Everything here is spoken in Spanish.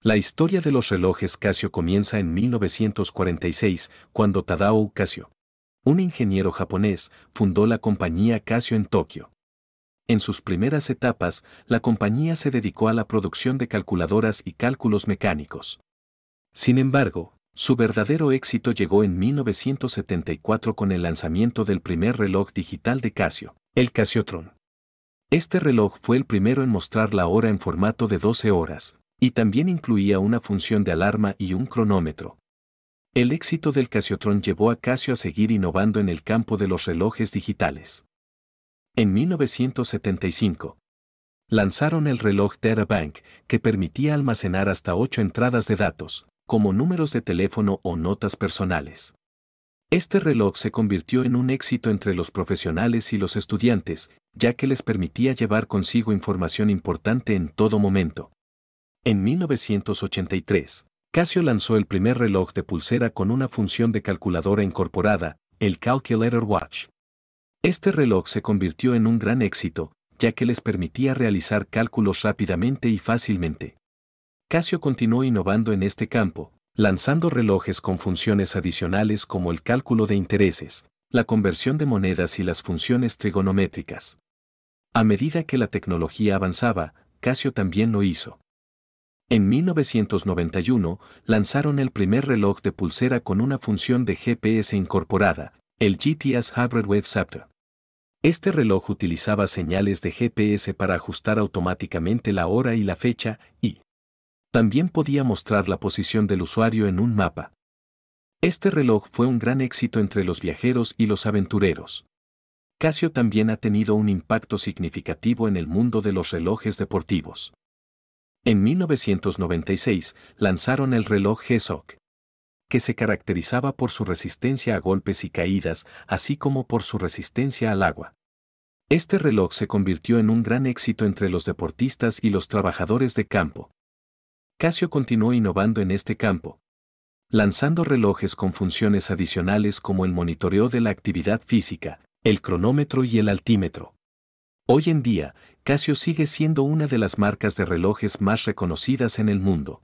La historia de los relojes Casio comienza en 1946, cuando Tadao Casio, un ingeniero japonés, fundó la compañía Casio en Tokio. En sus primeras etapas, la compañía se dedicó a la producción de calculadoras y cálculos mecánicos. Sin embargo, su verdadero éxito llegó en 1974 con el lanzamiento del primer reloj digital de Casio, el Casiotron. Este reloj fue el primero en mostrar la hora en formato de 12 horas, y también incluía una función de alarma y un cronómetro. El éxito del Casiotron llevó a Casio a seguir innovando en el campo de los relojes digitales. En 1975, lanzaron el reloj TeraBank, que permitía almacenar hasta ocho entradas de datos, como números de teléfono o notas personales. Este reloj se convirtió en un éxito entre los profesionales y los estudiantes, ya que les permitía llevar consigo información importante en todo momento. En 1983, Casio lanzó el primer reloj de pulsera con una función de calculadora incorporada, el Calculator Watch. Este reloj se convirtió en un gran éxito, ya que les permitía realizar cálculos rápidamente y fácilmente. Casio continuó innovando en este campo, lanzando relojes con funciones adicionales como el cálculo de intereses, la conversión de monedas y las funciones trigonométricas. A medida que la tecnología avanzaba, Casio también lo hizo. En 1991, lanzaron el primer reloj de pulsera con una función de GPS incorporada, el GTS Hybrid Wave Este reloj utilizaba señales de GPS para ajustar automáticamente la hora y la fecha y también podía mostrar la posición del usuario en un mapa. Este reloj fue un gran éxito entre los viajeros y los aventureros. Casio también ha tenido un impacto significativo en el mundo de los relojes deportivos. En 1996 lanzaron el reloj G-Shock, que se caracterizaba por su resistencia a golpes y caídas, así como por su resistencia al agua. Este reloj se convirtió en un gran éxito entre los deportistas y los trabajadores de campo. Casio continuó innovando en este campo, lanzando relojes con funciones adicionales como el monitoreo de la actividad física, el cronómetro y el altímetro. Hoy en día, Casio sigue siendo una de las marcas de relojes más reconocidas en el mundo.